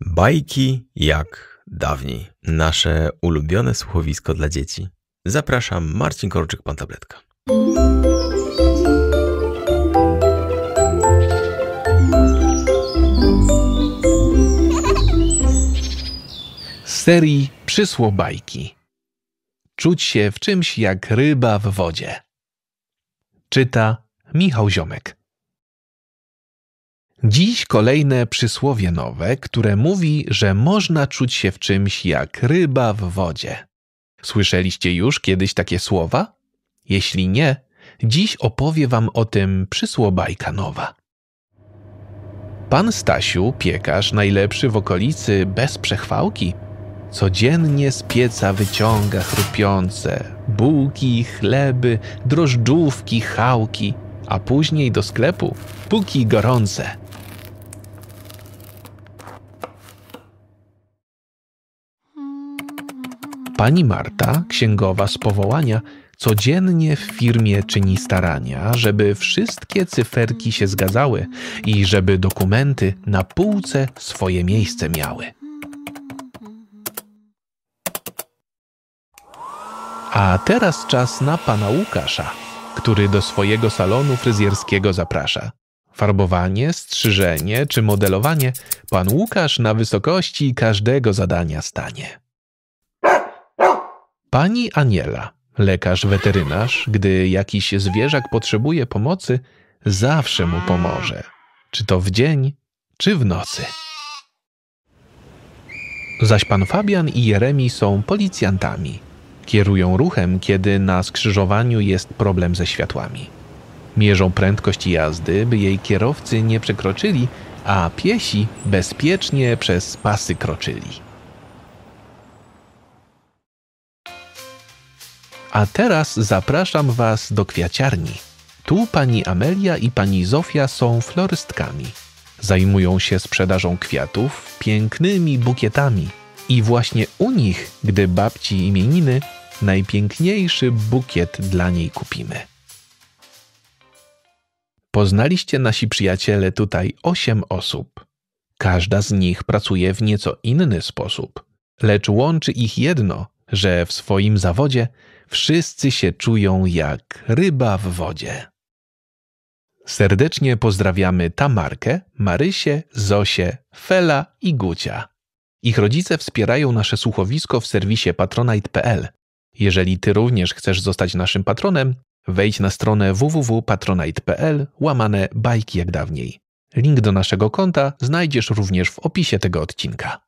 Bajki jak dawniej. Nasze ulubione słuchowisko dla dzieci. Zapraszam, Marcin Korczyk, Pan Tabletka. serii Przysło bajki. Czuć się w czymś jak ryba w wodzie. Czyta Michał Ziomek. Dziś kolejne przysłowie nowe, które mówi, że można czuć się w czymś jak ryba w wodzie. Słyszeliście już kiedyś takie słowa? Jeśli nie, dziś opowie wam o tym przysłobajka nowa. Pan Stasiu, piekarz najlepszy w okolicy bez przechwałki, codziennie z pieca wyciąga chrupiące bułki, chleby, drożdżówki, chałki, a później do sklepu, póki gorące – Pani Marta, księgowa z powołania, codziennie w firmie czyni starania, żeby wszystkie cyferki się zgadzały i żeby dokumenty na półce swoje miejsce miały. A teraz czas na pana Łukasza, który do swojego salonu fryzjerskiego zaprasza. Farbowanie, strzyżenie czy modelowanie, pan Łukasz na wysokości każdego zadania stanie. Pani Aniela, lekarz weterynarz, gdy jakiś zwierzak potrzebuje pomocy, zawsze mu pomoże. Czy to w dzień, czy w nocy. Zaś pan Fabian i Jeremi są policjantami. Kierują ruchem, kiedy na skrzyżowaniu jest problem ze światłami. Mierzą prędkość jazdy, by jej kierowcy nie przekroczyli, a piesi bezpiecznie przez pasy kroczyli. A teraz zapraszam Was do kwiaciarni. Tu pani Amelia i pani Zofia są florystkami. Zajmują się sprzedażą kwiatów, pięknymi bukietami. I właśnie u nich, gdy babci imieniny, najpiękniejszy bukiet dla niej kupimy. Poznaliście nasi przyjaciele tutaj osiem osób. Każda z nich pracuje w nieco inny sposób, lecz łączy ich jedno, że w swoim zawodzie wszyscy się czują jak ryba w wodzie. Serdecznie pozdrawiamy Tamarkę, Marysię, Zosię, Fela i Gucia. Ich rodzice wspierają nasze słuchowisko w serwisie patronite.pl. Jeżeli Ty również chcesz zostać naszym patronem, wejdź na stronę www.patronite.pl łamane bajki jak dawniej. Link do naszego konta znajdziesz również w opisie tego odcinka.